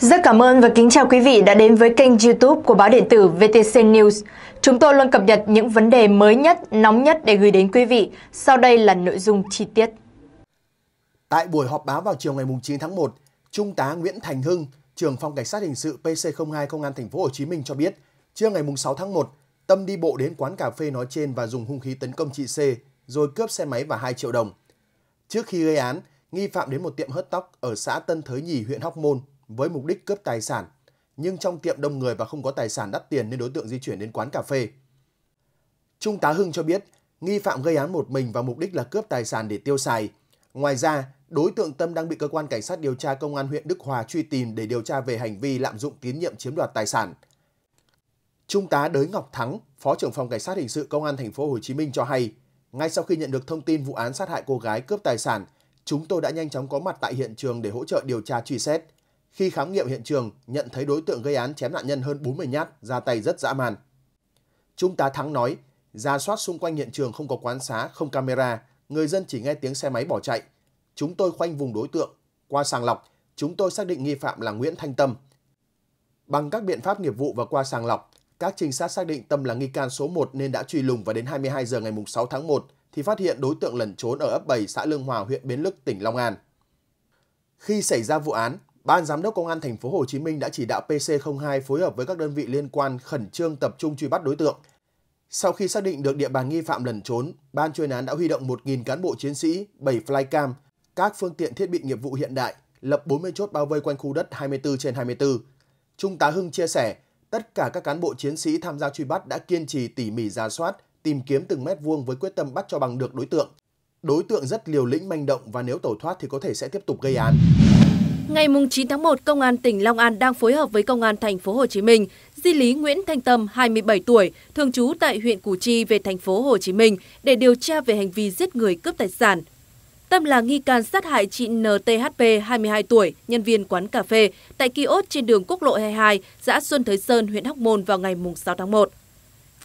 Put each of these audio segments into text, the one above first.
Rất cảm ơn và kính chào quý vị đã đến với kênh youtube của báo điện tử VTC News. Chúng tôi luôn cập nhật những vấn đề mới nhất, nóng nhất để gửi đến quý vị. Sau đây là nội dung chi tiết. Tại buổi họp báo vào chiều ngày 9 tháng 1, Trung tá Nguyễn Thành Hưng, trưởng phòng cảnh sát hình sự PC02 Công an thành phố Hồ Chí Minh cho biết, trưa ngày 6 tháng 1, Tâm đi bộ đến quán cà phê nói trên và dùng hung khí tấn công chị C, rồi cướp xe máy và 2 triệu đồng. Trước khi gây án, nghi phạm đến một tiệm hớt tóc ở xã Tân Thới Nhì, huyện Hóc Môn với mục đích cướp tài sản, nhưng trong tiệm đông người và không có tài sản đắt tiền nên đối tượng di chuyển đến quán cà phê. Trung tá Hưng cho biết, nghi phạm gây án một mình và mục đích là cướp tài sản để tiêu xài. Ngoài ra, đối tượng Tâm đang bị cơ quan cảnh sát điều tra công an huyện Đức Hòa truy tìm để điều tra về hành vi lạm dụng tín nhiệm chiếm đoạt tài sản. Trung tá Đới Ngọc Thắng, Phó trưởng phòng cảnh sát hình sự công an thành phố Hồ Chí Minh cho hay, ngay sau khi nhận được thông tin vụ án sát hại cô gái cướp tài sản, chúng tôi đã nhanh chóng có mặt tại hiện trường để hỗ trợ điều tra truy xét. Khi khám nghiệm hiện trường, nhận thấy đối tượng gây án chém nạn nhân hơn 40 nhát, ra tay rất dã man. Trung tá Thắng nói, ra soát xung quanh hiện trường không có quán xá, không camera, người dân chỉ nghe tiếng xe máy bỏ chạy. Chúng tôi khoanh vùng đối tượng, qua sàng lọc, chúng tôi xác định nghi phạm là Nguyễn Thanh Tâm. Bằng các biện pháp nghiệp vụ và qua sàng lọc, các trinh sát xác định Tâm là nghi can số 1 nên đã truy lùng và đến 22 giờ ngày 6 tháng 1 thì phát hiện đối tượng lẩn trốn ở ấp 7 xã Lương Hòa, huyện Bến Lức, tỉnh Long An. Khi xảy ra vụ án, Ban Giám đốc Công an thành phố Hồ Chí Minh đã chỉ đạo PC02 phối hợp với các đơn vị liên quan khẩn trương tập trung truy bắt đối tượng. Sau khi xác định được địa bàn nghi phạm lẩn trốn, ban chuyên án đã huy động 1.000 cán bộ chiến sĩ, 7 flycam, các phương tiện thiết bị nghiệp vụ hiện đại, lập 40 chốt bao vây quanh khu đất 24 trên 24. Trung tá Hưng chia sẻ, tất cả các cán bộ chiến sĩ tham gia truy bắt đã kiên trì tỉ mỉ ra soát, tìm kiếm từng mét vuông với quyết tâm bắt cho bằng được đối tượng. Đối tượng rất liều lĩnh manh động và nếu tẩu thoát thì có thể sẽ tiếp tục gây án. Ngày 9 tháng 1, Công an tỉnh Long An đang phối hợp với Công an thành phố Hồ Chí Minh di lý Nguyễn Thanh Tâm, 27 tuổi, thường trú tại huyện Củ Chi về thành phố Hồ Chí Minh để điều tra về hành vi giết người cướp tài sản. Tâm là nghi can sát hại chị NTHP, 22 tuổi, nhân viên quán cà phê tại kiosk trên đường quốc lộ 22, xã Xuân Thới Sơn, huyện Hóc Môn vào ngày 6 tháng 1.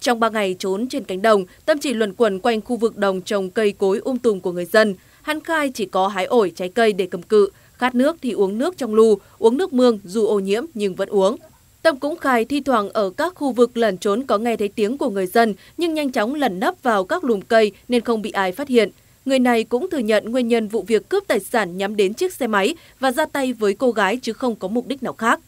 Trong 3 ngày trốn trên cánh đồng, Tâm chỉ luẩn quẩn quanh khu vực đồng trồng cây cối um tùm của người dân. Hắn khai chỉ có hái ổi, trái cây để cầm cự, Khát nước thì uống nước trong lu, uống nước mương dù ô nhiễm nhưng vẫn uống. Tâm cũng khai thi thoảng ở các khu vực lẩn trốn có nghe thấy tiếng của người dân nhưng nhanh chóng lẩn nấp vào các lùm cây nên không bị ai phát hiện. Người này cũng thừa nhận nguyên nhân vụ việc cướp tài sản nhắm đến chiếc xe máy và ra tay với cô gái chứ không có mục đích nào khác.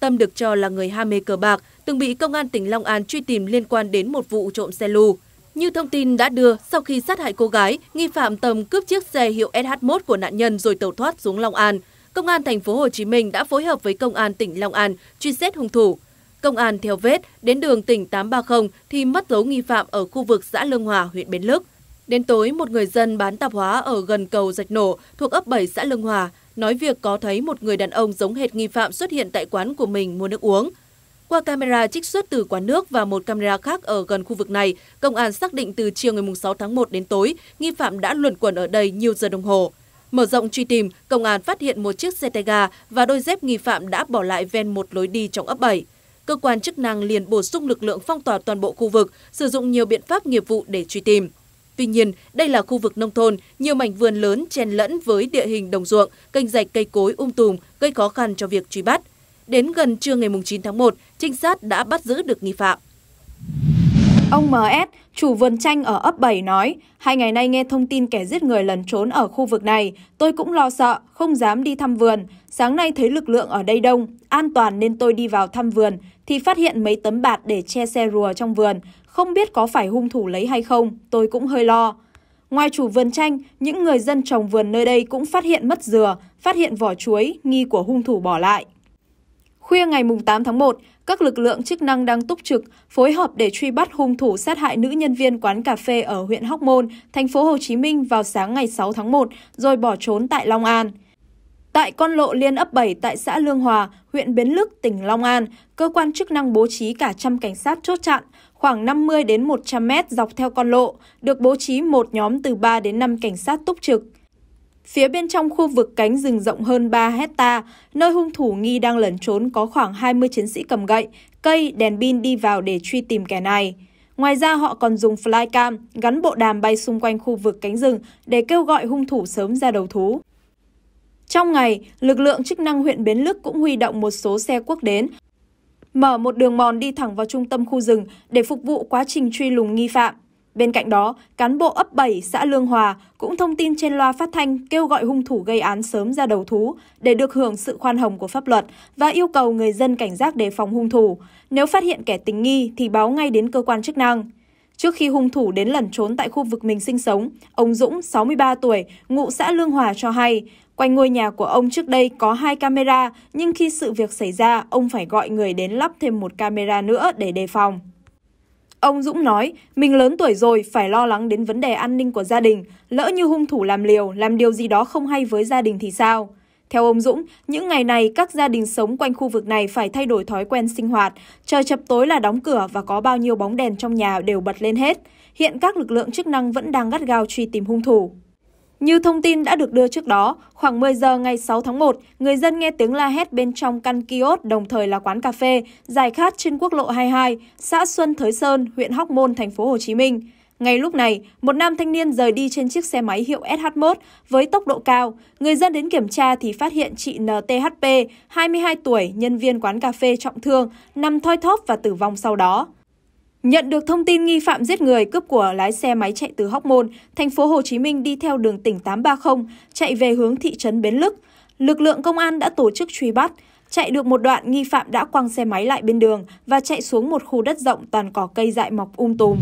Tâm được cho là người ham mê cờ bạc, từng bị công an tỉnh Long An truy tìm liên quan đến một vụ trộm xe lù. Như thông tin đã đưa, sau khi sát hại cô gái, nghi phạm tầm cướp chiếc xe hiệu SH1 của nạn nhân rồi tẩu thoát xuống Long An. Công an thành phố Hồ Chí Minh đã phối hợp với công an tỉnh Long An truy xét hung thủ. Công an theo vết đến đường tỉnh 830 thì mất dấu nghi phạm ở khu vực xã Lương Hòa, huyện Bến Lức. Đến tối, một người dân bán tạp hóa ở gần cầu dạch Nổ thuộc ấp 7 xã Lương Hòa nói việc có thấy một người đàn ông giống hệt nghi phạm xuất hiện tại quán của mình mua nước uống. Qua camera trích xuất từ quán nước và một camera khác ở gần khu vực này, công an xác định từ chiều ngày 6 tháng 1 đến tối, nghi phạm đã luẩn quẩn ở đây nhiều giờ đồng hồ. Mở rộng truy tìm, công an phát hiện một chiếc xe tay ga và đôi dép nghi phạm đã bỏ lại ven một lối đi trong ấp 7. Cơ quan chức năng liền bổ sung lực lượng phong tỏa toàn bộ khu vực, sử dụng nhiều biện pháp nghiệp vụ để truy tìm. Tuy nhiên, đây là khu vực nông thôn, nhiều mảnh vườn lớn chen lẫn với địa hình đồng ruộng, kênh rạch cây cối um tùm, gây khó khăn cho việc truy bắt. Đến gần trưa ngày 9 tháng 1, trinh sát đã bắt giữ được nghi phạm. Ông MS, chủ vườn chanh ở ấp 7 nói, hai ngày nay nghe thông tin kẻ giết người lẩn trốn ở khu vực này, tôi cũng lo sợ, không dám đi thăm vườn. Sáng nay thấy lực lượng ở đây đông, an toàn nên tôi đi vào thăm vườn, thì phát hiện mấy tấm bạt để che xe rùa trong vườn. Không biết có phải hung thủ lấy hay không, tôi cũng hơi lo. Ngoài chủ vườn chanh, những người dân trồng vườn nơi đây cũng phát hiện mất dừa, phát hiện vỏ chuối, nghi của hung thủ bỏ lại. Khuya ngày 8 tháng 1, các lực lượng chức năng đang túc trực phối hợp để truy bắt hung thủ sát hại nữ nhân viên quán cà phê ở huyện Hóc Môn, thành phố Hồ Chí Minh vào sáng ngày 6 tháng 1 rồi bỏ trốn tại Long An. Tại con lộ liên ấp 7 tại xã Lương Hòa, huyện Bến Lức, tỉnh Long An, cơ quan chức năng bố trí cả trăm cảnh sát chốt chặn, khoảng 50 đến 100 mét dọc theo con lộ, được bố trí một nhóm từ 3 đến 5 cảnh sát túc trực. Phía bên trong khu vực cánh rừng rộng hơn 3 hecta, nơi hung thủ nghi đang lẩn trốn có khoảng 20 chiến sĩ cầm gậy, cây, đèn pin đi vào để truy tìm kẻ này. Ngoài ra họ còn dùng flycam gắn bộ đàm bay xung quanh khu vực cánh rừng để kêu gọi hung thủ sớm ra đầu thú. Trong ngày, lực lượng chức năng huyện Bến Lức cũng huy động một số xe quốc đến, mở một đường mòn đi thẳng vào trung tâm khu rừng để phục vụ quá trình truy lùng nghi phạm. Bên cạnh đó, cán bộ ấp 7 xã Lương Hòa cũng thông tin trên loa phát thanh kêu gọi hung thủ gây án sớm ra đầu thú để được hưởng sự khoan hồng của pháp luật và yêu cầu người dân cảnh giác đề phòng hung thủ. Nếu phát hiện kẻ tình nghi thì báo ngay đến cơ quan chức năng. Trước khi hung thủ đến lẩn trốn tại khu vực mình sinh sống, ông Dũng, 63 tuổi, ngụ xã Lương Hòa cho hay, quanh ngôi nhà của ông trước đây có hai camera, nhưng khi sự việc xảy ra, ông phải gọi người đến lắp thêm một camera nữa để đề phòng. Ông Dũng nói, mình lớn tuổi rồi, phải lo lắng đến vấn đề an ninh của gia đình. Lỡ như hung thủ làm liều, làm điều gì đó không hay với gia đình thì sao? Theo ông Dũng, những ngày này các gia đình sống quanh khu vực này phải thay đổi thói quen sinh hoạt. Trời chập tối là đóng cửa và có bao nhiêu bóng đèn trong nhà đều bật lên hết. Hiện các lực lượng chức năng vẫn đang gắt gao truy tìm hung thủ. Như thông tin đã được đưa trước đó, khoảng 10 giờ ngày 6 tháng 1, người dân nghe tiếng la hét bên trong căn kiosk đồng thời là quán cà phê, dài khát trên quốc lộ 22, xã Xuân Thới Sơn, huyện Hóc Môn, thành phố Hồ Chí Minh. Ngay lúc này, một nam thanh niên rời đi trên chiếc xe máy hiệu SH1 với tốc độ cao. Người dân đến kiểm tra thì phát hiện chị NTHP, 22 tuổi, nhân viên quán cà phê trọng thương, nằm thoi thóp và tử vong sau đó. Nhận được thông tin nghi phạm giết người cướp của lái xe máy chạy từ Hóc Môn, thành phố Hồ Chí Minh đi theo đường tỉnh 830 chạy về hướng thị trấn Bến Lức. Lực lượng công an đã tổ chức truy bắt. Chạy được một đoạn, nghi phạm đã quăng xe máy lại bên đường và chạy xuống một khu đất rộng toàn cỏ cây dại mọc um tùm.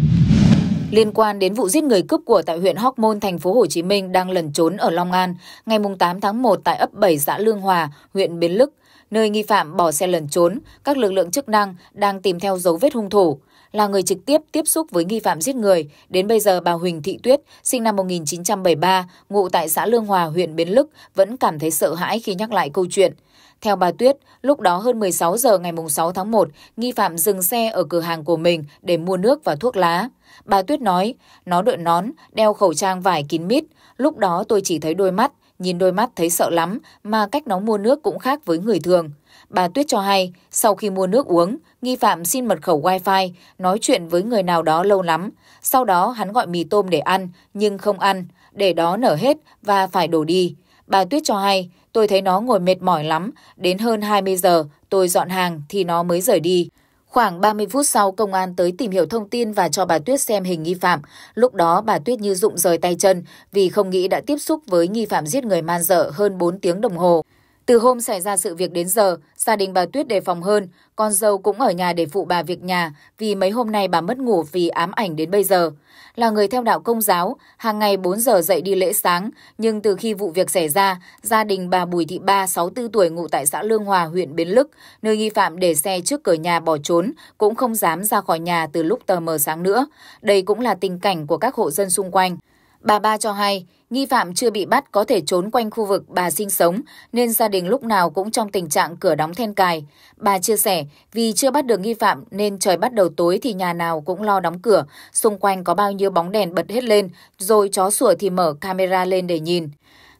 Liên quan đến vụ giết người cướp của tại huyện Hóc Môn, thành phố Hồ Chí Minh đang lẩn trốn ở Long An, ngày 8 tháng 1 tại ấp 7 xã Lương Hòa, huyện Bến Lức, nơi nghi phạm bỏ xe lẩn trốn, các lực lượng chức năng đang tìm theo dấu vết hung thủ là người trực tiếp tiếp xúc với nghi phạm giết người. Đến bây giờ bà Huỳnh Thị Tuyết, sinh năm 1973, ngụ tại xã Lương Hòa, huyện Bến Lức, vẫn cảm thấy sợ hãi khi nhắc lại câu chuyện. Theo bà Tuyết, lúc đó hơn 16 giờ ngày 6 tháng 1, nghi phạm dừng xe ở cửa hàng của mình để mua nước và thuốc lá. Bà Tuyết nói, nó đội nón, đeo khẩu trang vải kín mít, lúc đó tôi chỉ thấy đôi mắt, Nhìn đôi mắt thấy sợ lắm mà cách nó mua nước cũng khác với người thường. Bà Tuyết cho hay, sau khi mua nước uống, nghi phạm xin mật khẩu wifi, nói chuyện với người nào đó lâu lắm. Sau đó hắn gọi mì tôm để ăn, nhưng không ăn, để đó nở hết và phải đổ đi. Bà Tuyết cho hay, tôi thấy nó ngồi mệt mỏi lắm, đến hơn 20 giờ, tôi dọn hàng thì nó mới rời đi. Khoảng 30 phút sau, công an tới tìm hiểu thông tin và cho bà Tuyết xem hình nghi phạm. Lúc đó, bà Tuyết như rụng rời tay chân vì không nghĩ đã tiếp xúc với nghi phạm giết người man dợ hơn 4 tiếng đồng hồ. Từ hôm xảy ra sự việc đến giờ, gia đình bà Tuyết đề phòng hơn, con dâu cũng ở nhà để phụ bà việc nhà vì mấy hôm nay bà mất ngủ vì ám ảnh đến bây giờ. Là người theo đạo công giáo, hàng ngày 4 giờ dậy đi lễ sáng, nhưng từ khi vụ việc xảy ra, gia đình bà Bùi Thị Ba, 64 tuổi ngụ tại xã Lương Hòa, huyện Bến Lức, nơi nghi phạm để xe trước cửa nhà bỏ trốn, cũng không dám ra khỏi nhà từ lúc tờ mờ sáng nữa. Đây cũng là tình cảnh của các hộ dân xung quanh. Bà Ba cho hay, nghi phạm chưa bị bắt có thể trốn quanh khu vực bà sinh sống, nên gia đình lúc nào cũng trong tình trạng cửa đóng then cài. Bà chia sẻ, vì chưa bắt được nghi phạm nên trời bắt đầu tối thì nhà nào cũng lo đóng cửa, xung quanh có bao nhiêu bóng đèn bật hết lên, rồi chó sủa thì mở camera lên để nhìn.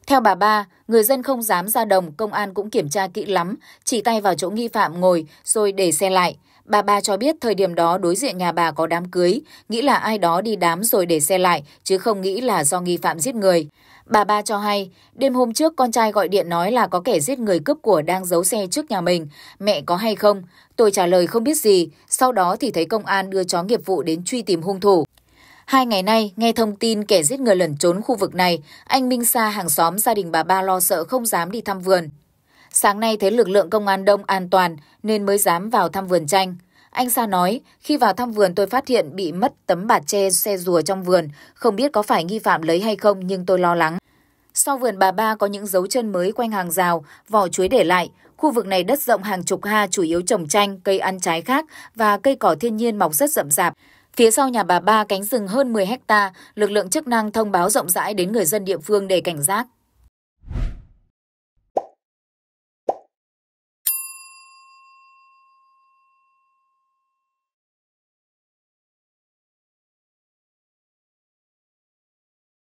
Theo bà Ba, người dân không dám ra đồng, công an cũng kiểm tra kỹ lắm, chỉ tay vào chỗ nghi phạm ngồi rồi để xe lại. Bà Ba cho biết thời điểm đó đối diện nhà bà có đám cưới, nghĩ là ai đó đi đám rồi để xe lại, chứ không nghĩ là do nghi phạm giết người. Bà Ba cho hay, đêm hôm trước con trai gọi điện nói là có kẻ giết người cướp của đang giấu xe trước nhà mình, mẹ có hay không? Tôi trả lời không biết gì, sau đó thì thấy công an đưa chó nghiệp vụ đến truy tìm hung thủ. Hai ngày nay, nghe thông tin kẻ giết người lẩn trốn khu vực này, anh Minh Sa hàng xóm gia đình bà Ba lo sợ không dám đi thăm vườn. Sáng nay thấy lực lượng công an đông an toàn nên mới dám vào thăm vườn tranh. Anh Sa nói, khi vào thăm vườn tôi phát hiện bị mất tấm bạt tre xe rùa trong vườn, không biết có phải nghi phạm lấy hay không nhưng tôi lo lắng. Sau vườn bà ba có những dấu chân mới quanh hàng rào, vỏ chuối để lại. Khu vực này đất rộng hàng chục ha chủ yếu trồng chanh, cây ăn trái khác và cây cỏ thiên nhiên mọc rất rậm rạp. Phía sau nhà bà Ba cánh rừng hơn 10 hecta, lực lượng chức năng thông báo rộng rãi đến người dân địa phương để cảnh giác.